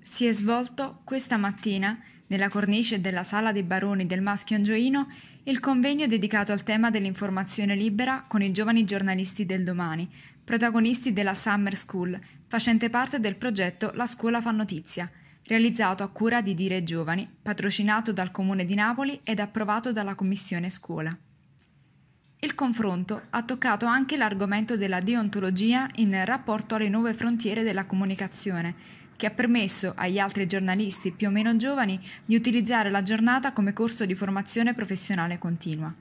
Si è svolto questa mattina, nella cornice della Sala dei Baroni del Maschio Angioino, il convegno dedicato al tema dell'informazione libera con i giovani giornalisti del domani, protagonisti della Summer School, facente parte del progetto La Scuola fa notizia, realizzato a cura di Dire Giovani, patrocinato dal Comune di Napoli ed approvato dalla Commissione Scuola. Il confronto ha toccato anche l'argomento della deontologia in rapporto alle nuove frontiere della comunicazione, che ha permesso agli altri giornalisti più o meno giovani di utilizzare la giornata come corso di formazione professionale continua.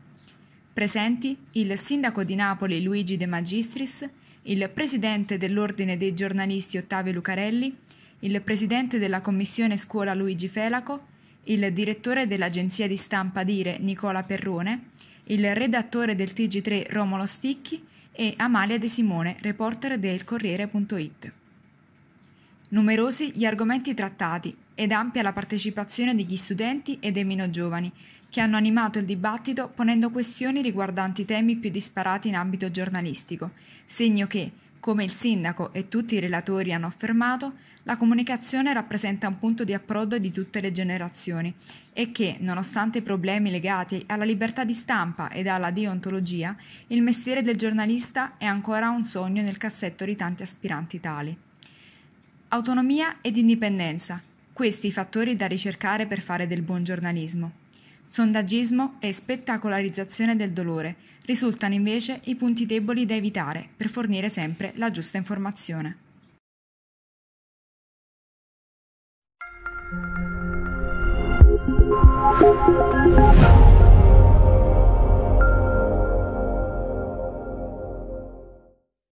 Presenti il sindaco di Napoli Luigi De Magistris, il presidente dell'Ordine dei giornalisti Ottavio Lucarelli, il presidente della Commissione Scuola Luigi Felaco, il direttore dell'agenzia di stampa Dire Nicola Perrone, il redattore del TG3 Romolo Sticchi e Amalia De Simone, reporter del Corriere.it. Numerosi gli argomenti trattati ed ampia la partecipazione degli studenti e dei meno giovani, che hanno animato il dibattito ponendo questioni riguardanti temi più disparati in ambito giornalistico, segno che, come il sindaco e tutti i relatori hanno affermato, la comunicazione rappresenta un punto di approdo di tutte le generazioni e che, nonostante i problemi legati alla libertà di stampa ed alla deontologia, il mestiere del giornalista è ancora un sogno nel cassetto di tanti aspiranti tali. Autonomia ed indipendenza, questi i fattori da ricercare per fare del buon giornalismo. Sondaggismo e spettacolarizzazione del dolore risultano invece i punti deboli da evitare per fornire sempre la giusta informazione. Thank you.